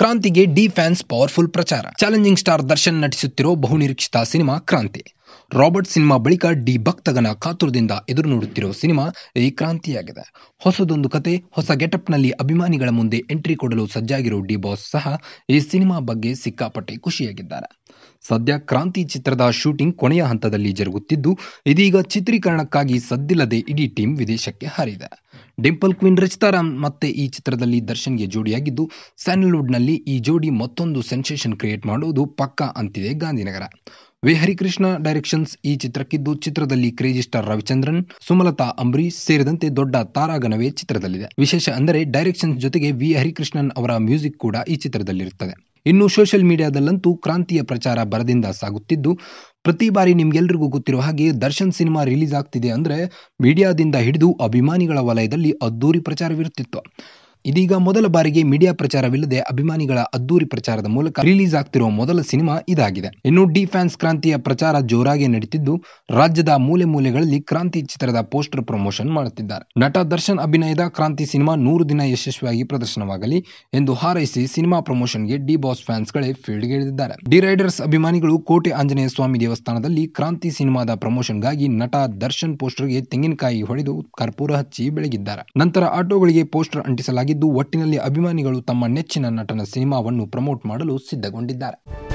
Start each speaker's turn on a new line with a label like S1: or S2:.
S1: ಕ್ರಾಂತಿಗೆ D fans powerful ಪ್ರಚಾರ challenging star Darshan ನಟಿಸುತ್ತಿರೋ ಬಹುನಿರೀಕ್ಷಿತ ಸಿನಿಮಾ ಕ್ರಾಂತಿ ರಾಬರ್ಟ್ ಸಿನಿಮಾ ಬಳಿಕ ಡಿ ಭಕ್ತಗನ ಕಾತುರದಿಂದ ಎದುರು ನೋಡುತ್ತಿರೋ ಸಿನಿಮಾ ಈ ಕ್ರಾಂತಿಯಾಗಿದೆ ಹೊಸದೊಂದು ಕತೆ ಹೊಸ ಗೆಟಪ್ನಲ್ಲಿ ಅಭಿಮಾನಿಗಳ ಮುಂದೆ ಎಂಟ್ರಿ ಕೊಡಲು ಸಜ್ಜಾಗಿರೋ ಡಿ ಬಾಸ್ ಸಹ ಈ ಸಿನಿಮಾ ಬಗ್ಗೆ ಸಿಕ್ಕಾಪಟ್ಟೆ ಖುಷಿಯಾಗಿದ್ದಾರೆ ಸದ್ಯ ಕ್ರಾಂತಿ ಚಿತ್ರದ ಶೂಟಿಂಗ್ ಕೊನೆಯ ಹಂತದಲ್ಲಿ ಜರುಗುತ್ತಿದ್ದು ಇದೀಗ ಚಿತ್ರೀಕರಣಕ್ಕಾಗಿ ಸದ್ದಿಲ್ಲದೆ ಇಡೀ ಟೀಮ್ ವಿದೇಶಕ್ಕೆ ಹಾರಿದೆ ಡಿಂಪಲ್ ಕ್ವೀನ್ ರಚಿತಾರಾಮ್ ಮತ್ತೆ ಈ ಚಿತ್ರದಲ್ಲಿ ದರ್ಶನ್ಗೆ ಜೋಡಿಯಾಗಿದ್ದು ಸ್ಯಾಂಡಲ್ವುಡ್ನಲ್ಲಿ ಈ ಜೋಡಿ ಮತ್ತೊಂದು ಸೆನ್ಸೇಷನ್ ಕ್ರಿಯೇಟ್ ಮಾಡುವುದು ಪಕ್ಕಾ ಅಂತಿದೆ ಗಾಂಧಿನಗರ ವಿ ಹರಿಕೃಷ್ಣ ಡೈರೆಕ್ಷನ್ಸ್ ಈ ಚಿತ್ರಕ್ಕಿದ್ದು ಚಿತ್ರದಲ್ಲಿ ಕ್ರೇಜಿ ಸ್ಟಾರ್ ರವಿಚಂದ್ರನ್ ಸುಮಲತಾ ಅಂಬರೀಶ್ ಸೇರಿದಂತೆ ದೊಡ್ಡ ತಾರಾಗಣವೇ ಚಿತ್ರದಲ್ಲಿದೆ ವಿಶೇಷ ಅಂದರೆ ಡೈರೆಕ್ಷನ್ಸ್ ಜೊತೆಗೆ ವಿ ಹರಿಕೃಷ್ಣನ್ ಅವರ ಮ್ಯೂಸಿಕ್ ಕೂಡ ಈ ಚಿತ್ರದಲ್ಲಿರುತ್ತದೆ ಇನ್ನು ಸೋಷಿಯಲ್ ಮೀಡಿಯಾದಲ್ಲಂತೂ ಕ್ರಾಂತಿಯ ಪ್ರಚಾರ ಬರದಿಂದ ಸಾಗುತ್ತಿದ್ದು ಪ್ರತಿ ಬಾರಿ ನಿಮ್ಗೆಲ್ರಿಗೂ ಗೊತ್ತಿರುವ ಹಾಗೆ ದರ್ಶನ್ ಸಿನಿಮಾ ರಿಲೀಸ್ ಆಗ್ತಿದೆ ಅಂದರೆ ಮೀಡಿಯಾದಿಂದ ಹಿಡಿದು ಅಭಿಮಾನಿಗಳ ವಲಯದಲ್ಲಿ ಅದ್ದೂರಿ ಪ್ರಚಾರವಿರುತ್ತಿತ್ತು ಇದೀಗ ಮೊದಲ ಬಾರಿಗೆ ಮೀಡಿಯಾ ಪ್ರಚಾರವಿಲ್ಲದೆ ಅಭಿಮಾನಿಗಳ ಅದ್ದೂರಿ ಪ್ರಚಾರದ ಮೂಲಕ ರಿಲೀಸ್ ಆಗ್ತಿರುವ ಮೊದಲ ಸಿನಿಮಾ ಇದಾಗಿದೆ ಇನ್ನು ಡಿ ಫ್ಯಾನ್ಸ್ ಕ್ರಾಂತಿಯ ಪ್ರಚಾರ ಜೋರಾಗಿ ನಡೀತಿದ್ದು ರಾಜ್ಯದ ಮೂಲೆ ಮೂಲೆಗಳಲ್ಲಿ ಕ್ರಾಂತಿ ಚಿತ್ರದ ಪೋಸ್ಟರ್ ಪ್ರಮೋಷನ್ ಮಾಡುತ್ತಿದ್ದಾರೆ ನಟ ದರ್ಶನ್ ಅಭಿನಯದ ಕ್ರಾಂತಿ ಸಿನಿಮಾ ನೂರು ದಿನ ಯಶಸ್ವಿಯಾಗಿ ಪ್ರದರ್ಶನವಾಗಲಿ ಎಂದು ಹಾರೈಸಿ ಸಿನಿಮಾ ಪ್ರಮೋಷನ್ಗೆ ಡಿ ಬಾಸ್ ಫ್ಯಾನ್ಸ್ ಗಳೇ ಫೀಲ್ಡ್ ಇಳಿದಿದ್ದಾರೆ ಡಿ ರೈಡರ್ಸ್ ಅಭಿಮಾನಿಗಳು ಕೋಟೆ ಆಂಜನೇಯ ಸ್ವಾಮಿ ದೇವಸ್ಥಾನದಲ್ಲಿ ಕ್ರಾಂತಿ ಸಿನಿಮಾದ ಪ್ರಮೋಷನ್ಗಾಗಿ ನಟ ದರ್ಶನ್ ಪೋಸ್ಟರ್ಗೆ ತೆಂಗಿನಕಾಯಿ ಹೊಡೆದು ಕರ್ಪೂರ ಹಚ್ಚಿ ಬೆಳಗಿದ್ದಾರೆ ನಂತರ ಆಟೋಗಳಿಗೆ ಪೋಸ್ಟರ್ ಅಂಟಿಸಲಾಗಿದೆ ಆಗಿದ್ದು ಒಟ್ಟಿನಲ್ಲಿ ಅಭಿಮಾನಿಗಳು ತಮ್ಮ ನೆಚ್ಚಿನ ನಟನ ಸಿನಿಮಾವನ್ನು ಪ್ರಮೋಟ್ ಮಾಡಲು ಸಿದ್ಧಗೊಂಡಿದ್ದಾರೆ